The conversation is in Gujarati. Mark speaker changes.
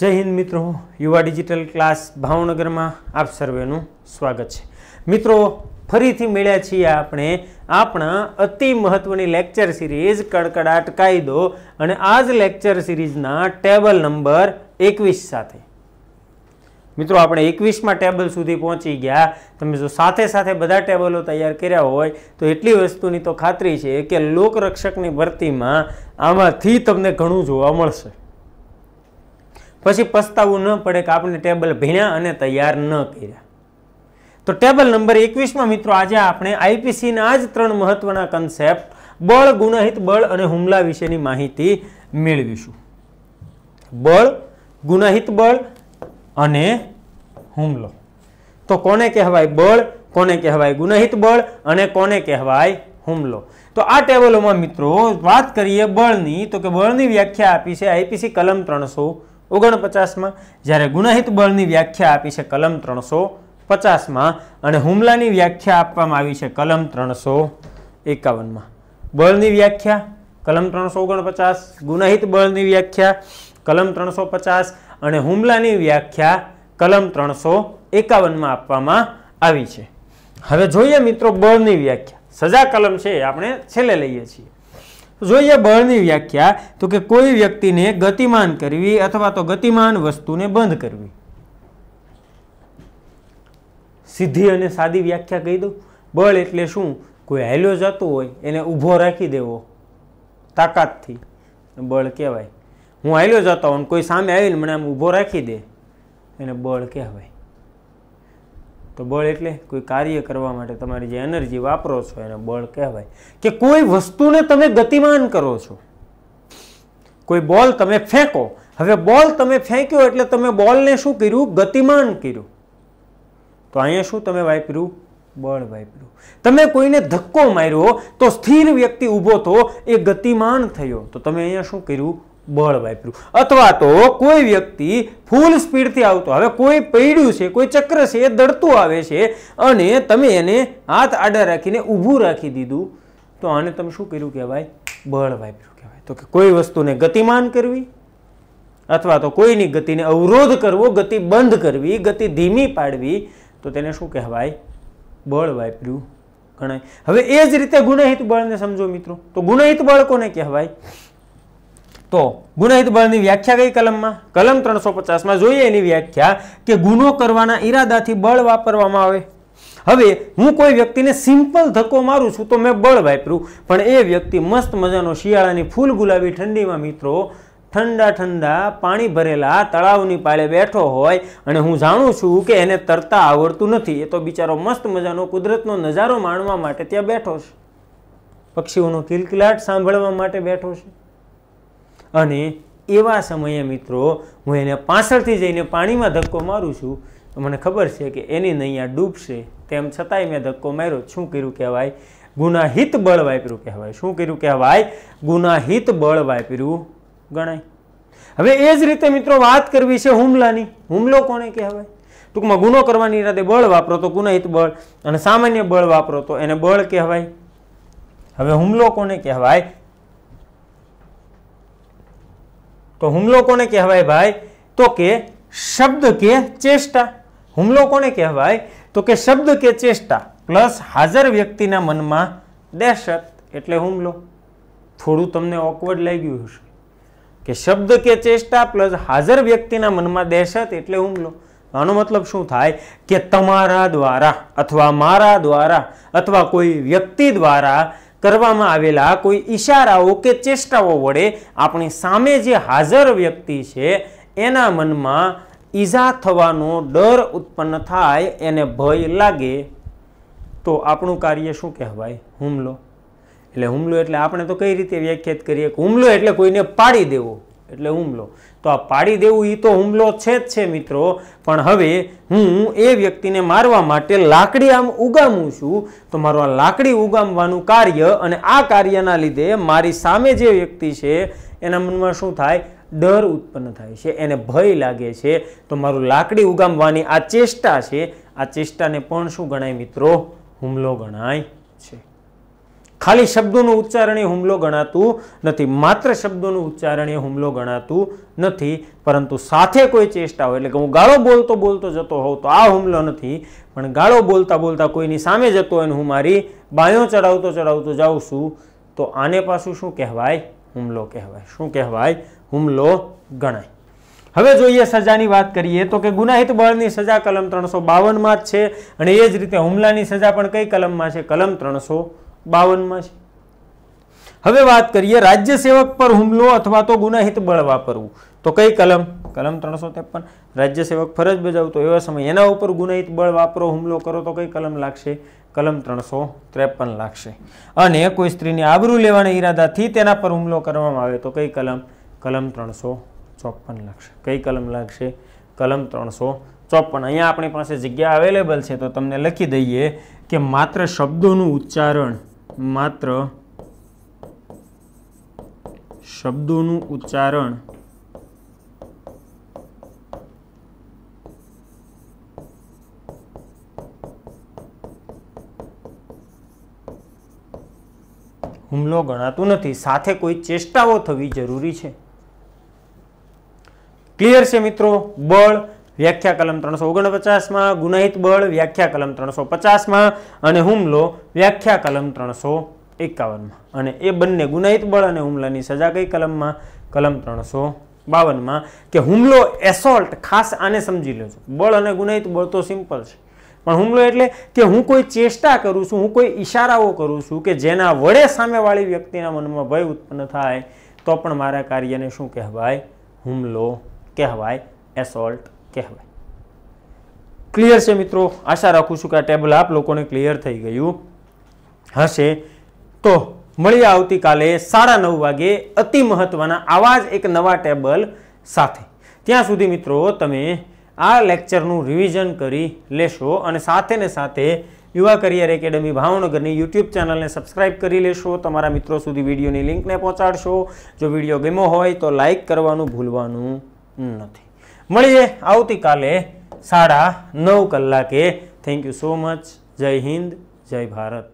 Speaker 1: જય હિન્દ મિત્રો યુવા ડિજિટલ ક્લાસ ભાવનગરમાં આપ સર્વેનું સ્વાગત છે મિત્રો ફરીથી મળ્યા છીએ આપણે આપણા અતિ મહત્વની લેક્ચર સિરીઝ કડકડાટ કાયદો અને આ જ લેક્ચર સિરીઝના ટેબલ નંબર એકવીસ સાથે મિત્રો આપણે એકવીસમાં ટેબલ સુધી પહોંચી ગયા તમે જો સાથે સાથે બધા ટેબલો તૈયાર કર્યા હોય તો એટલી વસ્તુની તો ખાતરી છે કે લોકરક્ષકની ભરતીમાં આમાંથી તમને ઘણું જોવા મળશે પછી પસ્તાવું ન પડે કે આપણે ટેબલ ભીણ્યા અને તૈયાર ન કર્યા તો ટેબલ નંબર એકવીસમાં મિત્રો આજે આપણે આઈપીસીના આ જ ત્રણ મહત્વના કન્સેપ્ટ બળ ગુનાહિત બળ અને હુમલા વિશેની માહિતી મેળવીશું બળ ગુનાહિત બળ અને હુમલો તો કોને કહેવાય બળ કોને કહેવાય ગુનાહિત બળ અને કોને કહેવાય હુમલો તો આ ટેબલોમાં મિત્રો વાત કરીએ બળની તો કે બળની વ્યાખ્યા આપી છે આઈપીસી કલમ ત્રણસો ઓગણપચાસમાં જ્યારે ગુનાહિત બળની વ્યાખ્યા આપી છે કલમ ત્રણસો પચાસમાં અને હુમલાની વ્યાખ્યા આપવામાં આવી છે કલમ ત્રણસો એકાવનમાં બળની વ્યાખ્યા કલમ ત્રણસો ઓગણપચાસ ગુનાહિત બળની વ્યાખ્યા કલમ ત્રણસો પચાસ અને હુમલાની વ્યાખ્યા કલમ ત્રણસો એકાવનમાં આપવામાં આવી છે હવે જોઈએ મિત્રો બળની વ્યાખ્યા સજા કલમ છે આપણે છેલ્લે લઈએ છીએ જોઈએ બળની વ્યાખ્યા તો કે કોઈ વ્યક્તિને ગતિમાન કરવી અથવા તો ગતિમાન વસ્તુને બંધ કરવી સીધી અને સાદી વ્યાખ્યા કહી દઉં બળ એટલે શું કોઈ હાલ્યો જતો હોય એને ઊભો રાખી દેવો તાકાતથી બળ કહેવાય હું હાલ્યો જતો હોઉં કોઈ સામે આવીને મને આમ ઊભો રાખી દે એને બળ કહેવાય તો બળ એટલે કોઈ કાર્ય કરવા માટે તમારી જે એનર્જી વાપરો છો એને બળ કહેવાય કે કોઈ વસ્તુને તમે ગતિમાન કરો છો કોઈ બોલ તમે ફેંકો હવે બોલ તમે ફેંક્યો એટલે તમે બોલને શું કર્યું ગતિમાન કર્યું તો અહીંયા શું તમે વાપર્યું બળ વાપર્યું તમે કોઈને ધક્કો માર્યો તો સ્થિર વ્યક્તિ ઊભો થો એ ગતિમાન થયો તો તમે અહીંયા શું કર્યું બળ વાપર્યું અથવા તો કોઈ વ્યક્તિ ફૂલ સ્પીડથી આવતો હવે કોઈ પૈડ્યું છે કોઈ ચક્ર છે એ દડતું આવે છે અને તમે એને હાથ આડા રાખીને ઊભું રાખી દીધું તો આને તમે શું કર્યું કહેવાય બળ વાપર્યું કહેવાય તો કે કોઈ વસ્તુને ગતિમાન કરવી અથવા તો કોઈની ગતિને અવરોધ કરવો ગતિ બંધ કરવી ગતિ ધીમી પાડવી તો તેને શું કહેવાય બળ વાપર્યું ગણાય હવે એ જ રીતે ગુનાહિત બળને સમજો મિત્રો તો ગુનાહિત બળ કોને કહેવાય તો ગુનાહિત બળની વ્યાખ્યા કઈ કલમમાં કલમ ત્રણસો પચાસમાં જોઈએ એની વ્યાખ્યા કે ગુનો કરવાના ઈરાદાથી બળ વાપરવામાં આવે હવે હું કોઈ વ્યક્તિને સિમ્પલ ધક્કો મારું છું તો મેં બળ વાપર્યું પણ એ વ્યક્તિ મસ્ત મજાનો શિયાળાની ફૂલ ગુલાબી ઠંડીમાં મિત્રો ઠંડા ઠંડા પાણી ભરેલા તળાવની પાળે બેઠો હોય અને હું જાણું છું કે એને તરતા આવડતું નથી એ તો બિચારો મસ્ત મજાનો કુદરતનો નજારો માણવા માટે ત્યાં બેઠો છે પક્ષીઓનો કિલકિલાટ સાંભળવા માટે બેઠો છે અને એવા સમયે મિત્રો હું એને પાછળથી જઈને પાણીમાં ધક્કો મારું છું તો મને ખબર છે કે એની નૈયા ડૂબશે તેમ છતાંય મેં ધક્કો માર્યો શું કર્યું કહેવાય ગુનાહિત બળ વાપર્યું કહેવાય શું કર્યું કહેવાય ગુનાહિત બળ વાપર્યું ગણાય હવે એ જ રીતે મિત્રો વાત કરવી છે હુમલાની હુમલો કોને કહેવાય ટૂંકમાં ગુનો કરવાની રાતે બળ વાપરો તો ગુનાહિત બળ અને સામાન્ય બળ વાપરો તો એને બળ કહેવાય હવે હુમલો કોને કહેવાય તો હુમલો કોને કહેવાય ભાઈ તો કે શબ્દ કે ચેષ્ટા હુમલો કોને કહેવાય તો કે શબ્દ કે ચેષ્ટા પ્લસ હાજર વ્યક્તિના મનમાં દહેશત એટલે હુમલો થોડું તમને ઓકવર્ડ લાગ્યું હશે કે શબ્દ કે ચેષ્ટા પ્લસ હાજર વ્યક્તિના મનમાં દહેશત એટલે હુમલો આનો મતલબ શું થાય કે તમારા દ્વારા અથવા મારા દ્વારા અથવા કોઈ વ્યક્તિ દ્વારા કરવામાં આવેલા કોઈ ઈશારાઓ કે ચેષ્ટાઓ વડે આપણી સામે જે હાજર વ્યક્તિ છે એના મનમાં ઈજા થવાનો ડર ઉત્પન્ન થાય એને ભય લાગે તો આપણું કાર્ય શું કહેવાય હુમલો એટલે હુમલો એટલે આપણે તો કઈ રીતે વ્યાખ્યાત કરીએ કે હુમલો એટલે કોઈને પાડી દેવો એટલે હુમલો તો આ પાડી દેવું એ તો હુમલો છે જ છે મિત્રો પણ હવે હું એ વ્યક્તિને મારવા માટે લાકડી આમ ઉગામું છું તો મારું આ લાકડી ઉગામવાનું કાર્ય અને આ કાર્યના લીધે મારી સામે જે વ્યક્તિ છે એના મનમાં શું થાય ડર ઉત્પન્ન થાય છે એને ભય લાગે છે તો મારું લાકડી ઉગામવાની આ ચેષ્ટા છે આ ચેષ્ટાને પણ શું ગણાય મિત્રો હુમલો ગણાય છે ખાલી શબ્દોનું ઉચ્ચારણ એ હુમલો ગણાતું નથી માત્ર શબ્દોનું ઉચ્ચારણ એ હુમલો ગણાતું નથી પરંતુ સાથે કોઈ ચેષ્ટા હોય એટલે કે હું ગાળો બોલતો બોલતો જતો હોઉં તો આ હુમલો નથી પણ ગાળો બોલતા બોલતા કોઈની સામે જતો હોય હું મારી બાયો ચડાવતો ચડાવતો જાઉં છું તો આને પાછું શું કહેવાય હુમલો કહેવાય શું કહેવાય હુમલો ગણાય હવે જોઈએ સજાની વાત કરીએ તો કે ગુનાહિત બળની સજા કલમ ત્રણસો બાવનમાં જ છે અને એ જ રીતે હુમલાની સજા પણ કઈ કલમમાં છે કલમ ત્રણસો બાવનમાં છે હવે વાત કરીએ રાજ્ય સેવક પર હુમલો અથવા તો ગુનાહિત બળ વાપરવું તો કઈ કલમ કલમ ત્રણસો ત્રેપન રાજ્ય સેવક ફરજ બજાવતો એવા સમય એના ઉપર ગુનાહિત બળ વાપરો હુમલો કરો તો કઈ કલમ લાગશે કલમ ત્રણસો ત્રેપન લાગશે અને કોઈ સ્ત્રીની આબરૂ લેવાના ઈરાદાથી તેના પર હુમલો કરવામાં આવે તો કઈ કલમ કલમ ત્રણસો ચોપન લાગશે કઈ કલમ લાગશે કલમ ત્રણસો ચોપન અહીંયા આપણી પાસે જગ્યા અવેલેબલ છે તો તમને લખી દઈએ કે માત્ર શબ્દોનું ઉચ્ચારણ માત્ર શબ્દોનું ઉચ્ચારણ હુમલો ગણાતું નથી સાથે કોઈ ચેષ્ટાઓ થવી જરૂરી છે ક્લિયર છે મિત્રો બળ વ્યાખ્યા કલમ ત્રણસો ઓગણપચાસમાં ગુનાહિત બળ વ્યાખ્યા કલમ ત્રણસો પચાસમાં અને હુમલો વ્યાખ્યા કલમ ત્રણસો એકાવનમાં અને એ બંને ગુનાહિત બળ અને હુમલાની સજા કઈ કલમમાં કલમ ત્રણસો બાવનમાં કે હુમલો એસોલ્ટ ખાસ આને સમજી લેજો બળ અને ગુનાહિત બળ તો સિમ્પલ છે પણ હુમલો એટલે કે હું કોઈ ચેષ્ટા કરું છું હું કોઈ ઈશારાઓ કરું છું કે જેના વડે સામેવાળી વ્યક્તિના મનમાં ભય ઉત્પન્ન થાય તો પણ મારા કાર્યને શું કહેવાય હુમલો કહેવાય એસોલ્ટ કહેવાય ક્લિયર છે મિત્રો આશા રાખું છું કે આ ટેબલ આપ લોકોને ક્લિયર થઈ ગયું હશે તો મળીએ આવતીકાલે સાડા નવ વાગે અતિ મહત્વના આવા જ એક નવા ટેબલ સાથે ત્યાં સુધી મિત્રો તમે આ લેક્ચરનું રિવિઝન કરી લેશો અને સાથે ને સાથે યુવા કરિયર એકેડમી ભાવનગરની યુટ્યુબ ચેનલને સબસ્ક્રાઈબ કરી લેશો તમારા મિત્રો સુધી વિડીયોની લિંકને પહોંચાડશો જો વિડીયો ગમો હોય તો લાઇક કરવાનું ભૂલવાનું નથી મળીએ આવતીકાલે સાડા નવ કલાકે થેન્ક યુ સો મચ જય હિન્દ જય ભારત